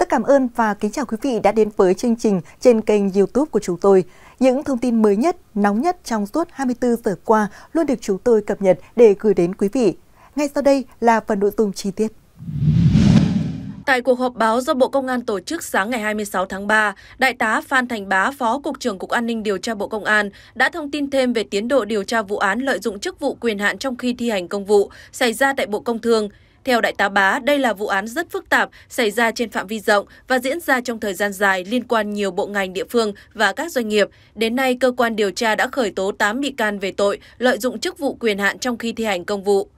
tất cảm ơn và kính chào quý vị đã đến với chương trình trên kênh YouTube của chúng tôi. Những thông tin mới nhất, nóng nhất trong suốt 24 giờ qua luôn được chúng tôi cập nhật để gửi đến quý vị. Ngay sau đây là phần nội dung chi tiết. Tại cuộc họp báo do Bộ Công an tổ chức sáng ngày 26 tháng 3, Đại tá Phan Thành Bá, Phó Cục trưởng Cục An ninh điều tra Bộ Công an đã thông tin thêm về tiến độ điều tra vụ án lợi dụng chức vụ quyền hạn trong khi thi hành công vụ xảy ra tại Bộ Công Thương. Theo Đại tá Bá, đây là vụ án rất phức tạp, xảy ra trên phạm vi rộng và diễn ra trong thời gian dài liên quan nhiều bộ ngành địa phương và các doanh nghiệp. Đến nay, cơ quan điều tra đã khởi tố 8 bị can về tội lợi dụng chức vụ quyền hạn trong khi thi hành công vụ.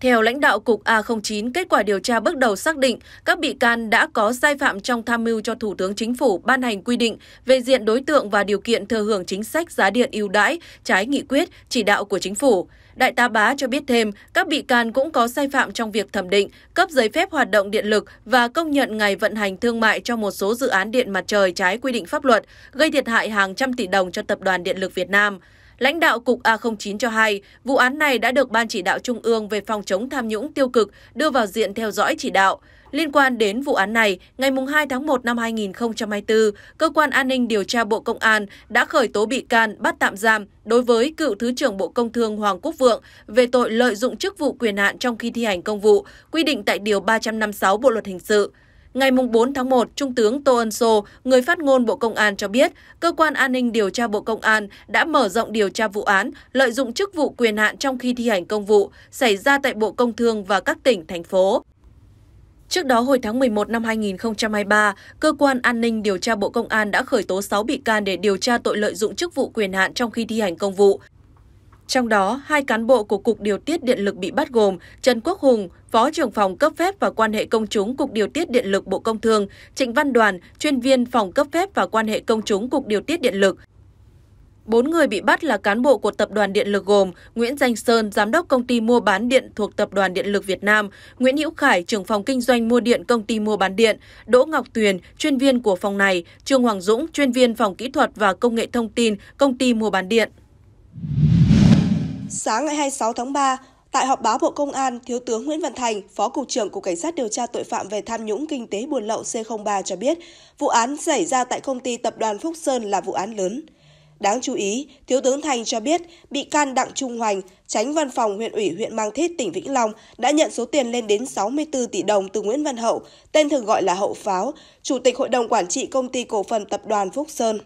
Theo lãnh đạo Cục A09, kết quả điều tra bước đầu xác định các bị can đã có sai phạm trong tham mưu cho Thủ tướng Chính phủ ban hành quy định về diện đối tượng và điều kiện thừa hưởng chính sách giá điện ưu đãi, trái nghị quyết, chỉ đạo của Chính phủ. Đại tá Bá cho biết thêm, các bị can cũng có sai phạm trong việc thẩm định, cấp giấy phép hoạt động điện lực và công nhận ngày vận hành thương mại cho một số dự án điện mặt trời trái quy định pháp luật, gây thiệt hại hàng trăm tỷ đồng cho Tập đoàn Điện lực Việt Nam. Lãnh đạo Cục A09 cho hay, vụ án này đã được Ban chỉ đạo Trung ương về phòng chống tham nhũng tiêu cực đưa vào diện theo dõi chỉ đạo. Liên quan đến vụ án này, ngày 2 tháng 1 năm 2024, Cơ quan An ninh Điều tra Bộ Công an đã khởi tố bị can bắt tạm giam đối với cựu Thứ trưởng Bộ Công Thương Hoàng Quốc Vượng về tội lợi dụng chức vụ quyền hạn trong khi thi hành công vụ, quy định tại Điều 356 Bộ Luật Hình sự. Ngày 4 tháng 1, Trung tướng Tô Ân Sô, người phát ngôn Bộ Công an cho biết, Cơ quan An ninh Điều tra Bộ Công an đã mở rộng điều tra vụ án lợi dụng chức vụ quyền hạn trong khi thi hành công vụ xảy ra tại Bộ Công Thương và các tỉnh, thành phố. Trước đó, hồi tháng 11 năm 2023, Cơ quan An ninh Điều tra Bộ Công an đã khởi tố 6 bị can để điều tra tội lợi dụng chức vụ quyền hạn trong khi thi hành công vụ, trong đó, hai cán bộ của Cục Điều tiết Điện lực bị bắt gồm Trần Quốc Hùng, Phó trưởng phòng cấp phép và quan hệ công chúng Cục Điều tiết Điện lực Bộ Công Thương, Trịnh Văn Đoàn, chuyên viên phòng cấp phép và quan hệ công chúng Cục Điều tiết Điện lực. Bốn người bị bắt là cán bộ của Tập đoàn Điện lực gồm Nguyễn Danh Sơn, Giám đốc Công ty Mua bán Điện thuộc Tập đoàn Điện lực Việt Nam, Nguyễn Hữu Khải, trưởng phòng kinh doanh mua điện Công ty Mua bán Điện, Đỗ Ngọc Tuyền, chuyên viên của phòng này, Trương Hoàng Dũng, chuyên viên phòng kỹ thuật và công nghệ thông tin Công ty Mua bán Điện. Sáng ngày 26 tháng 3, tại họp báo Bộ Công an, Thiếu tướng Nguyễn Văn Thành, Phó Cục trưởng Cục Cảnh sát điều tra tội phạm về tham nhũng kinh tế buôn lậu C03 cho biết, vụ án xảy ra tại công ty tập đoàn Phúc Sơn là vụ án lớn. Đáng chú ý, Thiếu tướng Thành cho biết bị can Đặng Trung Hoành, tránh văn phòng huyện ủy huyện Mang Thít, tỉnh Vĩnh Long đã nhận số tiền lên đến 64 tỷ đồng từ Nguyễn Văn Hậu, tên thường gọi là Hậu Pháo, Chủ tịch Hội đồng Quản trị Công ty Cổ phần Tập đoàn Phúc Sơn.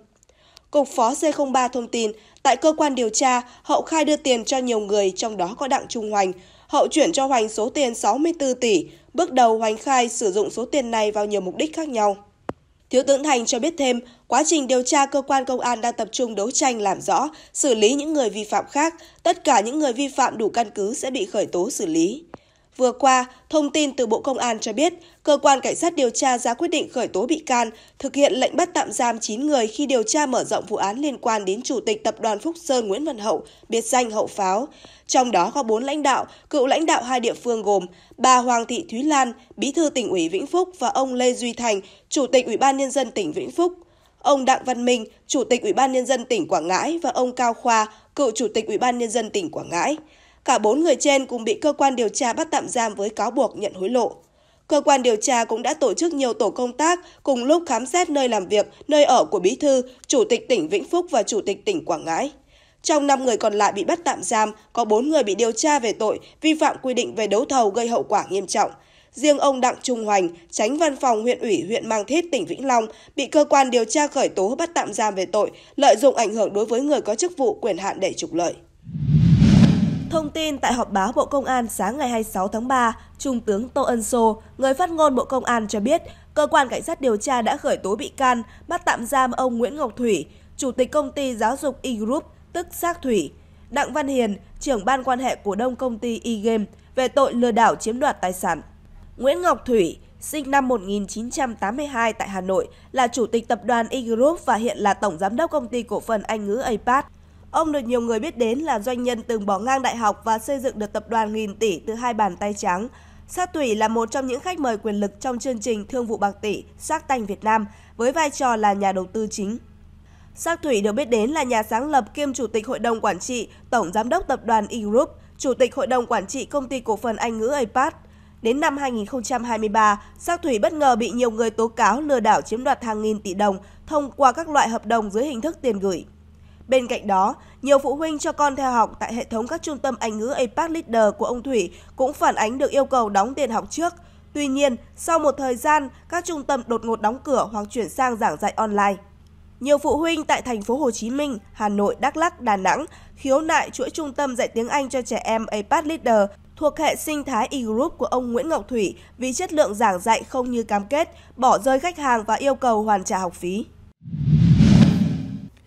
Cục Phó C03 thông tin, Tại cơ quan điều tra, Hậu khai đưa tiền cho nhiều người, trong đó có Đặng Trung Hoành. Hậu chuyển cho Hoành số tiền 64 tỷ. Bước đầu Hoành khai sử dụng số tiền này vào nhiều mục đích khác nhau. Thiếu tướng Thành cho biết thêm, quá trình điều tra cơ quan công an đang tập trung đấu tranh làm rõ, xử lý những người vi phạm khác. Tất cả những người vi phạm đủ căn cứ sẽ bị khởi tố xử lý. Vừa qua, thông tin từ Bộ Công an cho biết, cơ quan cảnh sát điều tra ra quyết định khởi tố bị can, thực hiện lệnh bắt tạm giam 9 người khi điều tra mở rộng vụ án liên quan đến Chủ tịch Tập đoàn Phúc Sơn Nguyễn Văn Hậu, biệt danh Hậu Pháo. Trong đó có 4 lãnh đạo, cựu lãnh đạo hai địa phương gồm bà Hoàng Thị Thúy Lan, Bí thư tỉnh ủy Vĩnh Phúc và ông Lê Duy Thành, Chủ tịch Ủy ban Nhân dân tỉnh Vĩnh Phúc ông Đặng Văn Minh, Chủ tịch Ủy ban Nhân dân tỉnh Quảng Ngãi và ông Cao Khoa, cựu Chủ tịch Ủy ban Nhân dân tỉnh Quảng Ngãi. Cả bốn người trên cùng bị cơ quan điều tra bắt tạm giam với cáo buộc nhận hối lộ. Cơ quan điều tra cũng đã tổ chức nhiều tổ công tác cùng lúc khám xét nơi làm việc, nơi ở của Bí Thư, Chủ tịch tỉnh Vĩnh Phúc và Chủ tịch tỉnh Quảng Ngãi. Trong 5 người còn lại bị bắt tạm giam, có 4 người bị điều tra về tội vi phạm quy định về đấu thầu gây hậu quả nghiêm trọng. Riêng ông Đặng Trung Hoành, tránh văn phòng huyện ủy huyện Mang Thít, tỉnh Vĩnh Long, bị cơ quan điều tra khởi tố bắt tạm giam về tội lợi dụng ảnh hưởng đối với người có chức vụ quyền hạn để trục lợi. Thông tin tại họp báo Bộ Công an sáng ngày 26 tháng 3, Trung tướng Tô Ân Sô, người phát ngôn Bộ Công an cho biết, cơ quan cảnh sát điều tra đã khởi tố bị can, bắt tạm giam ông Nguyễn Ngọc Thủy, chủ tịch công ty giáo dục E-Group, tức Xác Thủy, Đặng Văn Hiền, trưởng ban quan hệ cổ đông công ty E-Game về tội lừa đảo chiếm đoạt tài sản. Nguyễn Ngọc Thủy, sinh năm 1982 tại Hà Nội, là chủ tịch tập đoàn E-Group và hiện là tổng giám đốc công ty cổ phần Anh ngữ APAT. Ông được nhiều người biết đến là doanh nhân từng bỏ ngang đại học và xây dựng được tập đoàn nghìn tỷ từ hai bàn tay trắng. Sát Thủy là một trong những khách mời quyền lực trong chương trình Thương vụ bạc tỷ Sát Tanh Việt Nam với vai trò là nhà đầu tư chính. Sát Thủy được biết đến là nhà sáng lập kiêm chủ tịch hội đồng quản trị, tổng giám đốc tập đoàn E-Group, chủ tịch hội đồng quản trị công ty cổ phần Anh ngữ APAT. Đến năm 2023, Sắc Thủy bất ngờ bị nhiều người tố cáo lừa đảo chiếm đoạt hàng nghìn tỷ đồng thông qua các loại hợp đồng dưới hình thức tiền gửi. Bên cạnh đó, nhiều phụ huynh cho con theo học tại hệ thống các trung tâm Anh ngữ APAC Leader của ông Thủy cũng phản ánh được yêu cầu đóng tiền học trước. Tuy nhiên, sau một thời gian, các trung tâm đột ngột đóng cửa hoặc chuyển sang giảng dạy online. Nhiều phụ huynh tại thành phố Hồ Chí Minh, Hà Nội, Đắk Lắk, Đà Nẵng khiếu nại chuỗi trung tâm dạy tiếng Anh cho trẻ em APAC Leader thuộc hệ sinh thái e-group của ông Nguyễn Ngọc Thủy vì chất lượng giảng dạy không như cam kết, bỏ rơi khách hàng và yêu cầu hoàn trả học phí.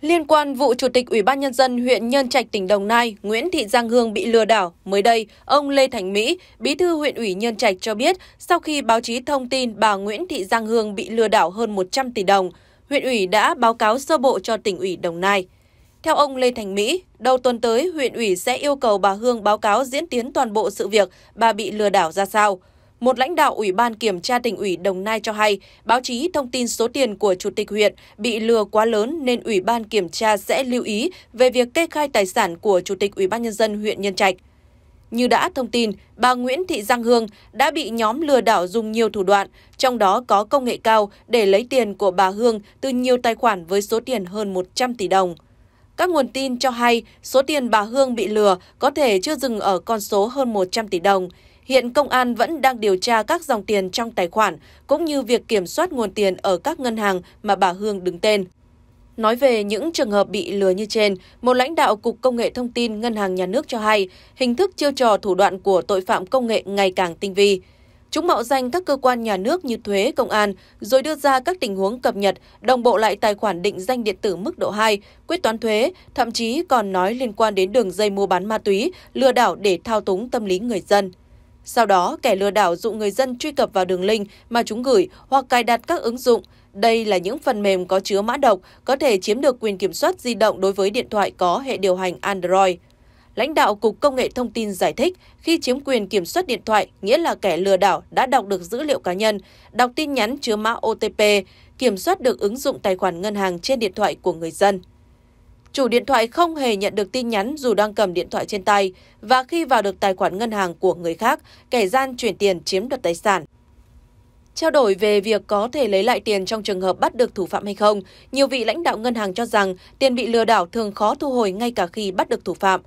Liên quan vụ Chủ tịch Ủy ban Nhân dân huyện Nhân Trạch, tỉnh Đồng Nai, Nguyễn Thị Giang Hương bị lừa đảo, mới đây, ông Lê Thành Mỹ, bí thư huyện ủy Nhân Trạch cho biết, sau khi báo chí thông tin bà Nguyễn Thị Giang Hương bị lừa đảo hơn 100 tỷ đồng, huyện ủy đã báo cáo sơ bộ cho tỉnh ủy Đồng Nai. Theo ông Lê Thành Mỹ, đầu tuần tới, huyện ủy sẽ yêu cầu bà Hương báo cáo diễn tiến toàn bộ sự việc bà bị lừa đảo ra sao – một lãnh đạo Ủy ban Kiểm tra tỉnh ủy Đồng Nai cho hay, báo chí thông tin số tiền của Chủ tịch huyện bị lừa quá lớn nên Ủy ban Kiểm tra sẽ lưu ý về việc kê khai tài sản của Chủ tịch Ủy ban Nhân dân huyện Nhân Trạch. Như đã thông tin, bà Nguyễn Thị Giang Hương đã bị nhóm lừa đảo dùng nhiều thủ đoạn, trong đó có công nghệ cao để lấy tiền của bà Hương từ nhiều tài khoản với số tiền hơn 100 tỷ đồng. Các nguồn tin cho hay số tiền bà Hương bị lừa có thể chưa dừng ở con số hơn 100 tỷ đồng. Hiện công an vẫn đang điều tra các dòng tiền trong tài khoản, cũng như việc kiểm soát nguồn tiền ở các ngân hàng mà bà Hương đứng tên. Nói về những trường hợp bị lừa như trên, một lãnh đạo Cục Công nghệ Thông tin Ngân hàng Nhà nước cho hay, hình thức chiêu trò thủ đoạn của tội phạm công nghệ ngày càng tinh vi. Chúng mạo danh các cơ quan nhà nước như thuế, công an, rồi đưa ra các tình huống cập nhật, đồng bộ lại tài khoản định danh điện tử mức độ 2, quyết toán thuế, thậm chí còn nói liên quan đến đường dây mua bán ma túy, lừa đảo để thao túng tâm lý người dân. Sau đó, kẻ lừa đảo dụ người dân truy cập vào đường link mà chúng gửi hoặc cài đặt các ứng dụng. Đây là những phần mềm có chứa mã độc, có thể chiếm được quyền kiểm soát di động đối với điện thoại có hệ điều hành Android. Lãnh đạo Cục Công nghệ Thông tin giải thích, khi chiếm quyền kiểm soát điện thoại, nghĩa là kẻ lừa đảo đã đọc được dữ liệu cá nhân, đọc tin nhắn chứa mã OTP, kiểm soát được ứng dụng tài khoản ngân hàng trên điện thoại của người dân chủ điện thoại không hề nhận được tin nhắn dù đang cầm điện thoại trên tay và khi vào được tài khoản ngân hàng của người khác, kẻ gian chuyển tiền chiếm đoạt tài sản. Trao đổi về việc có thể lấy lại tiền trong trường hợp bắt được thủ phạm hay không, nhiều vị lãnh đạo ngân hàng cho rằng tiền bị lừa đảo thường khó thu hồi ngay cả khi bắt được thủ phạm.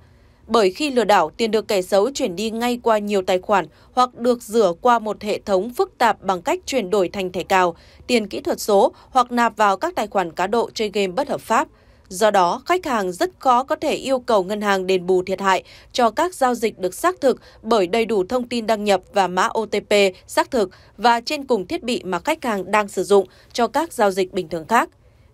Bởi khi lừa đảo, tiền được kẻ xấu chuyển đi ngay qua nhiều tài khoản hoặc được rửa qua một hệ thống phức tạp bằng cách chuyển đổi thành thẻ cào, tiền kỹ thuật số hoặc nạp vào các tài khoản cá độ chơi game bất hợp pháp. Do đó, khách hàng rất khó có thể yêu cầu ngân hàng đền bù thiệt hại cho các giao dịch được xác thực bởi đầy đủ thông tin đăng nhập và mã OTP xác thực và trên cùng thiết bị mà khách hàng đang sử dụng cho các giao dịch bình thường khác.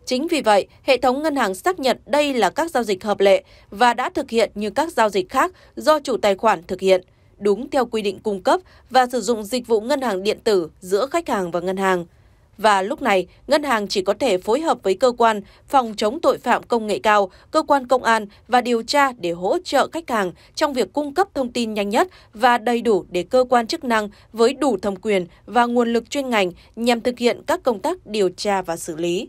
Chính vì vậy, hệ thống ngân hàng xác nhận đây là các giao dịch hợp lệ và đã thực hiện như các giao dịch khác do chủ tài khoản thực hiện, đúng theo quy định cung cấp và sử dụng dịch vụ ngân hàng điện tử giữa khách hàng và ngân hàng và lúc này ngân hàng chỉ có thể phối hợp với cơ quan phòng chống tội phạm công nghệ cao, cơ quan công an và điều tra để hỗ trợ khách hàng trong việc cung cấp thông tin nhanh nhất và đầy đủ để cơ quan chức năng với đủ thẩm quyền và nguồn lực chuyên ngành nhằm thực hiện các công tác điều tra và xử lý.